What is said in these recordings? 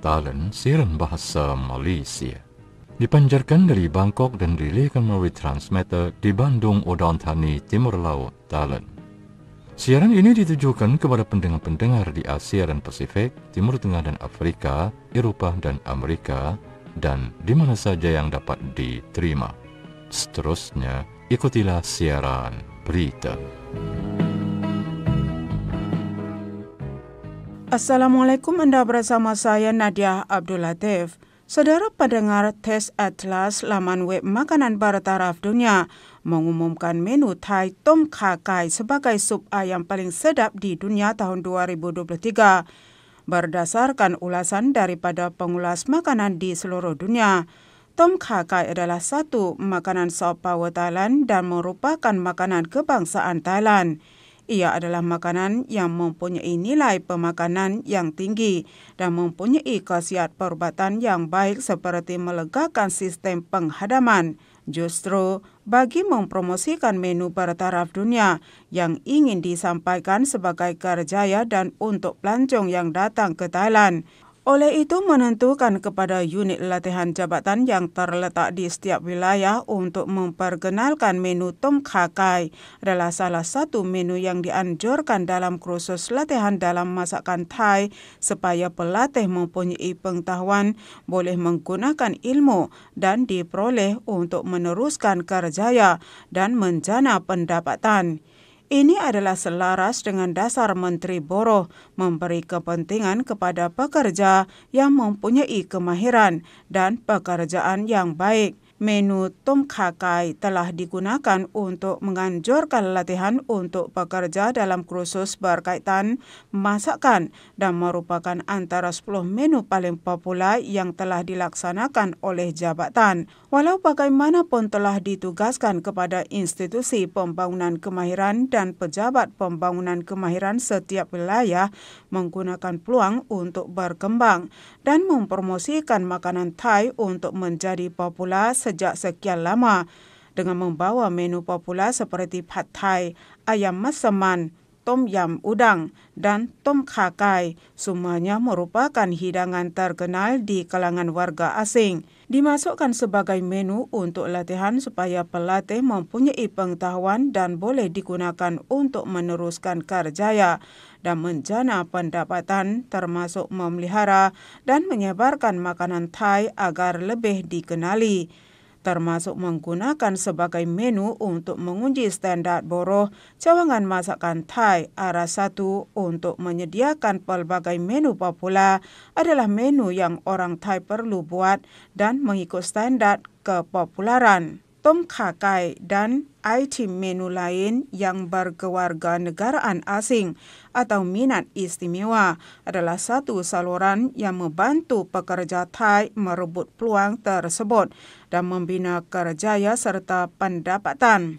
talent siaran bahasa Malaysia. Dipanjarkan dari Bangkok dan dirilihkan melalui transmitter di Bandung, Odaun Thani, Timur Laut, Talent. Siaran ini ditujukan kepada pendengar-pendengar di Asia dan Pasifik, Timur Tengah dan Afrika, Eropah dan Amerika, dan di mana saja yang dapat diterima. Seterusnya, ikutilah siaran berita. Musik Assalamualaikum anda bersama saya Nadia Abdul Latif. Saudara pendengar Tes Atlas laman web makanan taraf dunia mengumumkan menu Thai Tom Kha Kai sebagai sup ayam paling sedap di dunia tahun 2023. Berdasarkan ulasan daripada pengulas makanan di seluruh dunia, Tom Kha Kai adalah satu makanan sop power Thailand dan merupakan makanan kebangsaan Thailand. Ia adalah makanan yang mempunyai nilai pemakanan yang tinggi dan mempunyai khasiat perubatan yang baik seperti melegakan sistem penghadaman. Justru bagi mempromosikan menu bertaraf dunia yang ingin disampaikan sebagai kerjaya dan untuk pelancong yang datang ke Thailand. Oleh itu menentukan kepada unit latihan jabatan yang terletak di setiap wilayah untuk memperkenalkan menu Tom Kakai adalah salah satu menu yang dianjurkan dalam kursus latihan dalam masakan Thai supaya pelatih mempunyai pengetahuan boleh menggunakan ilmu dan diperoleh untuk meneruskan kerjaya dan menjana pendapatan. Ini adalah selaras dengan dasar Menteri Boroh memberi kepentingan kepada pekerja yang mempunyai kemahiran dan pekerjaan yang baik menu tom kakai telah digunakan untuk menganjurkan latihan untuk pekerja dalam kursus berkaitan masakan dan merupakan antara 10 menu paling popular yang telah dilaksanakan oleh jabatan. Walau bagaimanapun telah ditugaskan kepada institusi pembangunan kemahiran dan pejabat pembangunan kemahiran setiap wilayah menggunakan peluang untuk berkembang dan mempromosikan makanan Thai untuk menjadi populer sejak sekian lama dengan membawa menu popular seperti pad thai, ayam masaman, tom yam udang dan tom kha kai semuanya merupakan hidangan terkenal di kalangan warga asing dimasukkan sebagai menu untuk latihan supaya pelatih mempunyai pengetahuan dan boleh digunakan untuk meneruskan kerjaya dan menjana pendapatan termasuk memelihara dan menyebarkan makanan Thai agar lebih dikenali termasuk menggunakan sebagai menu untuk mengunci standar boroh cawangan masakan Thai arah satu untuk menyediakan pelbagai menu popular adalah menu yang orang Thai perlu buat dan mengikut standar kepopularan. Tom Kakai dan IT menu lain yang berkewarga negaraan asing atau minat istimewa adalah satu saluran yang membantu pekerja Thai merebut peluang tersebut dan membina kerjaya serta pendapatan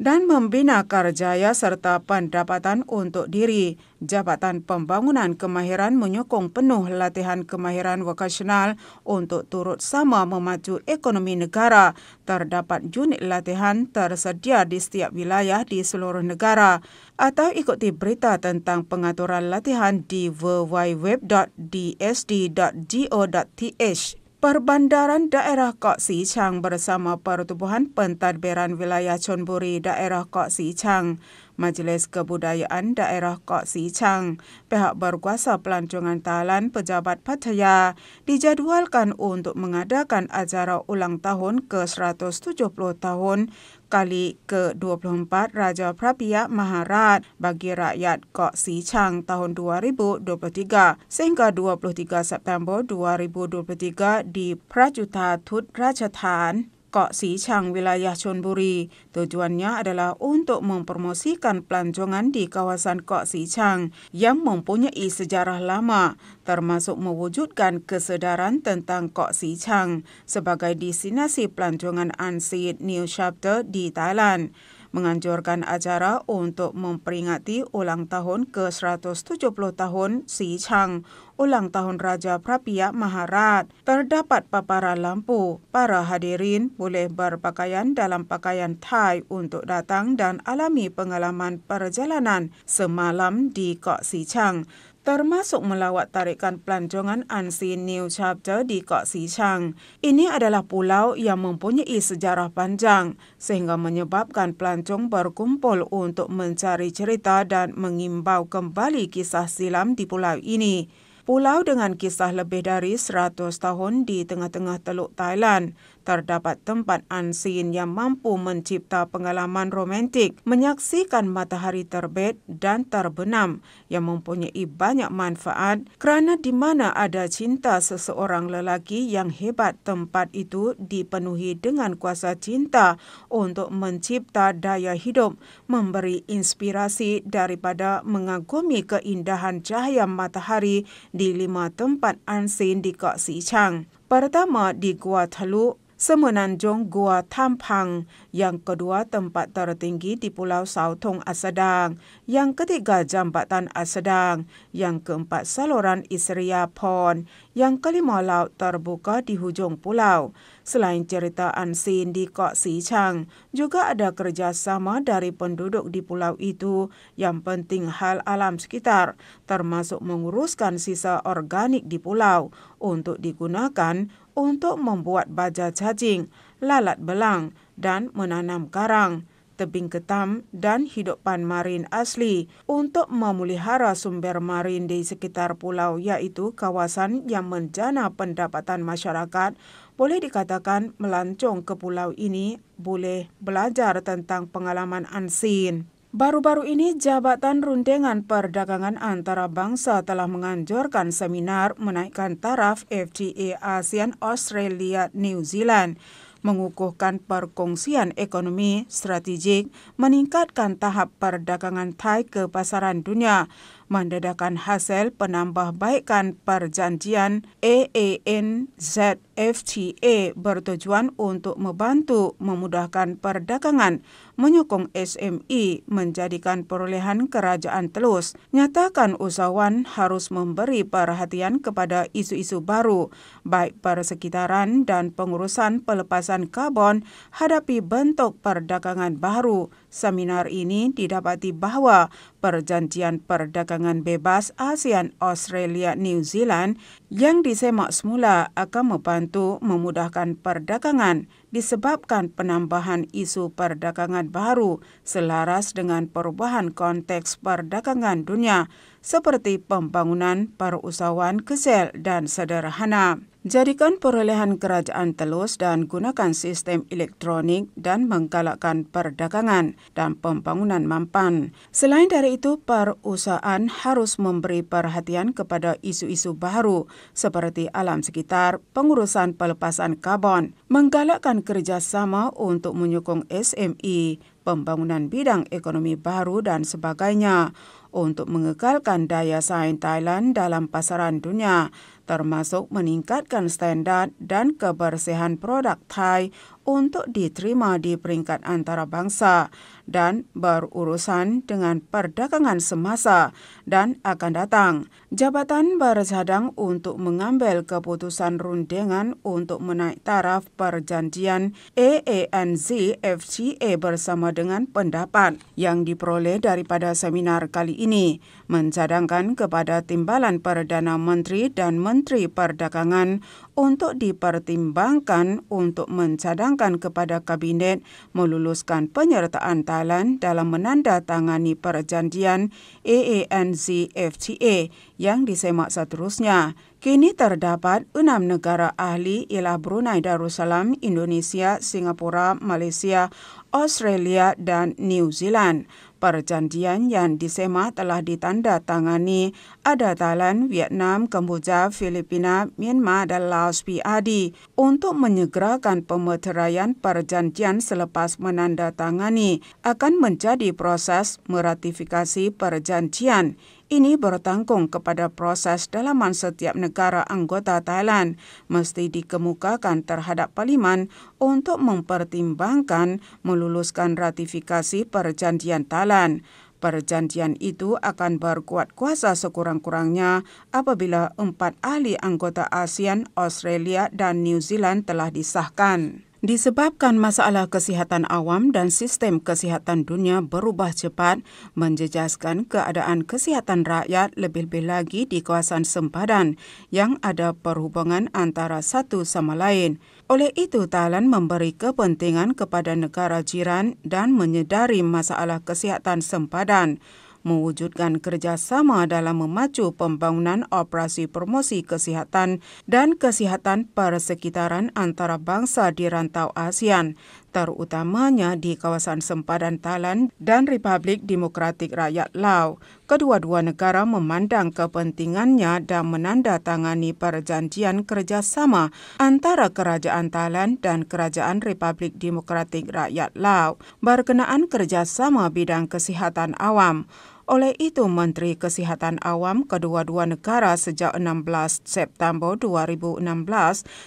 dan membina kerjaya serta pendapatan untuk diri. Jabatan Pembangunan Kemahiran menyokong penuh latihan kemahiran vokasional untuk turut sama memacu ekonomi negara. Terdapat unit latihan tersedia di setiap wilayah di seluruh negara. Atau ikuti berita tentang pengaturan latihan di www.dsd.go.th. Perbandaran Daerah Kok Si Chang bersama Pertubuhan Pentadbiran Wilayah Chonburi Daerah Kok Si Chang, Majlis Kebudayaan Daerah Kok Si Chang, pihak berkuasa pelancongan talan pejabat Pattaya dijadualkan untuk mengadakan acara ulang tahun ke-170 tahun kali ke-24 Raja Prabia Maharaj bagi rakyat Kok Si Chang tahun 2023 sehingga 23 September 2023 di Prajuta Tut Rajatan. Si Chang Wilayah Chonburi tujuannya adalah untuk mempromosikan pelancongan di kawasan Kok Chang yang mempunyai sejarah lama termasuk mewujudkan kesedaran tentang Kok Chang sebagai destinasi pelancongan ansi New Chapter di Thailand menganjurkan acara untuk memperingati ulang tahun ke-170 tahun Si Chang, ulang tahun Raja Prapia Maharat. Terdapat paparan lampu. Para hadirin boleh berpakaian dalam pakaian Thai untuk datang dan alami pengalaman perjalanan semalam di Kok Si Chang termasuk melawat tarikan pelancongan Unseen New Chapter di Kok Si Chang. Ini adalah pulau yang mempunyai sejarah panjang sehingga menyebabkan pelancong berkumpul untuk mencari cerita dan mengimbau kembali kisah silam di pulau ini. Pulau dengan kisah lebih dari 100 tahun di tengah-tengah Teluk Thailand terdapat tempat ansin yang mampu mencipta pengalaman romantik menyaksikan matahari terbit dan terbenam yang mempunyai banyak manfaat kerana di mana ada cinta seseorang lelaki yang hebat tempat itu dipenuhi dengan kuasa cinta untuk mencipta daya hidup memberi inspirasi daripada mengagumi keindahan cahaya matahari di lima tempat ansin di Kok Si Chang. ปรตมาดีกว่าทะลุเสมือนันจงกว่าท่ามพัง yang kedua tempat tertinggi di Pulau Sautong Asadang, yang ketiga Jambatan Asadang, yang keempat saluran Isria Pon, yang kelima laut terbuka di hujung pulau. Selain cerita Ansin di Kok Si Chang, juga ada kerjasama dari penduduk di pulau itu yang penting hal alam sekitar, termasuk menguruskan sisa organik di pulau untuk digunakan untuk membuat baja cacing, lalat belang, dan menanam karang, tebing ketam dan hidupan marin asli untuk memulihara sumber marin di sekitar pulau iaitu kawasan yang menjana pendapatan masyarakat boleh dikatakan melancong ke pulau ini boleh belajar tentang pengalaman ansin. Baru-baru ini, Jabatan Rundingan Perdagangan Antarabangsa telah menganjurkan seminar menaikkan taraf FTA ASEAN Australia New Zealand mengukuhkan perkongsian ekonomi strategik meningkatkan tahap perdagangan Thai ke pasaran dunia mendedahkan hasil penambahbaikan perjanjian AANZFTA bertujuan untuk membantu memudahkan perdagangan menyokong SME menjadikan perolehan kerajaan telus. Nyatakan usahawan harus memberi perhatian kepada isu-isu baru, baik persekitaran dan pengurusan pelepasan karbon hadapi bentuk perdagangan baru. Seminar ini didapati bahawa perjanjian perdagangan bebas ASEAN Australia New Zealand yang disemak semula akan membantu memudahkan perdagangan disebabkan penambahan isu perdagangan baru selaras dengan perubahan konteks perdagangan dunia seperti pembangunan perusahaan kecil dan sederhana. Jadikan perolehan kerajaan telus dan gunakan sistem elektronik dan menggalakkan perdagangan dan pembangunan mampan. Selain dari itu, perusahaan harus memberi perhatian kepada isu-isu baru seperti alam sekitar, pengurusan pelepasan karbon, menggalakkan kerjasama untuk menyokong SME, pembangunan bidang ekonomi baru dan sebagainya untuk mengekalkan daya saing Thailand dalam pasaran dunia termasuk meningkatkan standar dan kebersihan produk Thai untuk diterima di peringkat antarabangsa dan berurusan dengan perdagangan semasa dan akan datang. Jabatan bersadang untuk mengambil keputusan rundingan untuk menaik taraf perjanjian AANZ FTA bersama dengan pendapat yang diperoleh daripada seminar kali ini mencadangkan kepada timbalan Perdana Menteri dan Menteri Perdagangan untuk dipertimbangkan untuk mencadangkan kepada Kabinet meluluskan penyertaan tarif Thailand dalam menandatangani perjanjian AANZFTA yang disemak seterusnya. Kini terdapat enam negara ahli ialah Brunei Darussalam, Indonesia, Singapura, Malaysia, Australia dan New Zealand. Perjanjian yang disema telah ditandatangani ada Thailand, Vietnam, Kamboja, Filipina, Myanmar, dan Laos PAD untuk menyegerakan pemeteraian perjanjian selepas menandatangani akan menjadi proses meratifikasi perjanjian Ini bertanggung kepada proses dalaman setiap negara anggota Thailand mesti dikemukakan terhadap Parlimen untuk mempertimbangkan meluluskan ratifikasi perjanjian Thailand. Perjanjian itu akan berkuat kuasa sekurang-kurangnya apabila empat ahli anggota ASEAN, Australia dan New Zealand telah disahkan. Disebabkan masalah kesihatan awam dan sistem kesihatan dunia berubah cepat, menjejaskan keadaan kesihatan rakyat lebih-lebih lagi di kawasan sempadan yang ada perhubungan antara satu sama lain. Oleh itu, Thailand memberi kepentingan kepada negara jiran dan menyedari masalah kesihatan sempadan. mewujudkan kerjasama dalam memacu pembangunan operasi promosi kesehatan dan kesehatan persekitaran antara bangsa di rantau ASEAN, terutamanya di kawasan sempadan Talan dan Republik Demokratik Rakyat Laos, Kedua-dua negara memandang kepentingannya dan menandatangani perjanjian kerjasama antara Kerajaan Talan dan Kerajaan Republik Demokratik Rakyat Laos berkenaan kerjasama bidang kesihatan awam. Oleh itu, Menteri Kesihatan Awam kedua-dua negara sejak 16 September 2016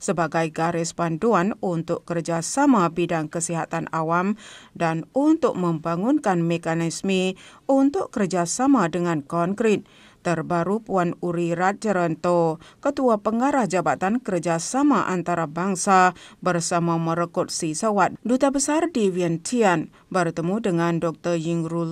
sebagai garis panduan untuk kerjasama bidang kesihatan awam dan untuk membangunkan mekanisme untuk kerjasama dengan konkret terbaru Puan Uri Rajaranto, Ketua Pengarah Jabatan Kerjasama Antarabangsa bersama merekut si sawat Duta Besar di Vientiane bertemu dengan Dr. Ying Ru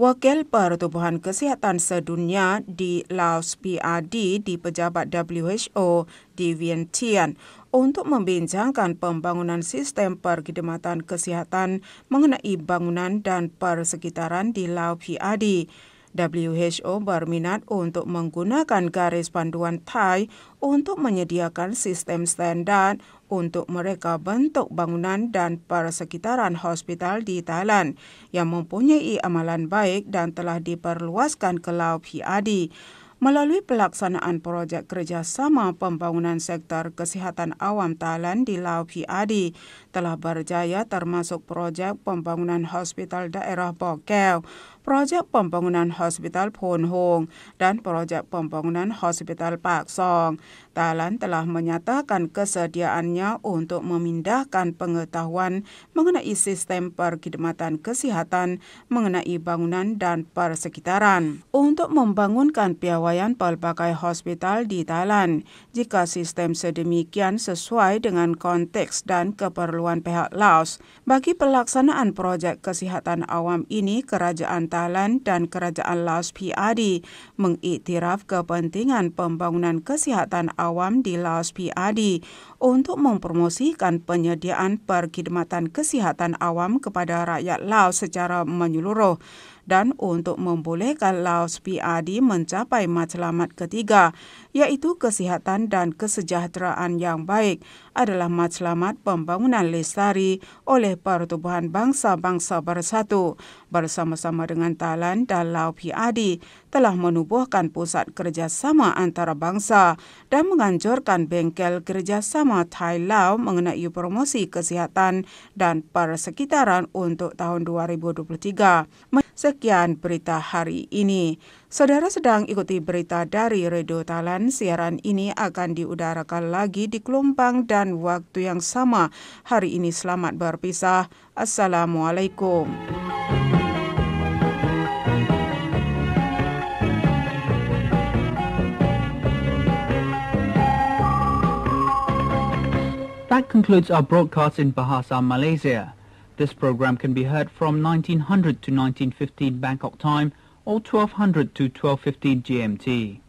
Wakil Pertubuhan Kesihatan Sedunia di Laos PRD di Pejabat WHO di Vientiane untuk membincangkan pembangunan sistem perkhidmatan kesihatan mengenai bangunan dan persekitaran di Laos PRD. WHO berminat untuk menggunakan garis panduan Thai untuk menyediakan sistem standar untuk mereka bentuk bangunan dan persekitaran hospital di Thailand yang mempunyai amalan baik dan telah diperluaskan ke Lao PRD. Melalui pelaksanaan projek kerjasama pembangunan sektor kesihatan awam Thailand di Lao PRD telah berjaya termasuk projek pembangunan hospital daerah Bokeo projek pembangunan hospital Phon Hong dan projek pembangunan hospital Pak Song. Talan telah menyatakan kesediaannya untuk memindahkan pengetahuan mengenai sistem perkhidmatan kesihatan mengenai bangunan dan persekitaran untuk membangunkan piawaian pelbagai hospital di Thailand Jika sistem sedemikian sesuai dengan konteks dan keperluan pihak Laos, bagi pelaksanaan projek kesihatan awam ini kerajaan Thailand dan Kerajaan Laos PRD mengiktiraf kepentingan pembangunan kesihatan awam di Laos PRD untuk mempromosikan penyediaan perkhidmatan kesihatan awam kepada rakyat Laos secara menyeluruh dan untuk membolehkan Laos PRD mencapai matlamat ketiga, iaitu kesihatan dan kesejahteraan yang baik adalah matlamat pembangunan lestari oleh pertubuhan bangsa-bangsa bersatu bersama-sama dengan Thailand dan Laos PRD telah menubuhkan pusat kerjasama antara bangsa dan menganjurkan bengkel kerjasama Thailand mengenai promosi kesihatan dan persekitaran untuk tahun 2023. Sekian berita hari ini. Saudara sedang ikuti berita dari Radio Talan. Siaran ini akan diudarakan lagi di Kelumpang dan waktu yang sama. Hari ini selamat berpisah. Assalamualaikum. That concludes our broadcast in Bahasa Malaysia. This program can be heard from 1900 to 1915 Bangkok time or 1200 to 1215 GMT.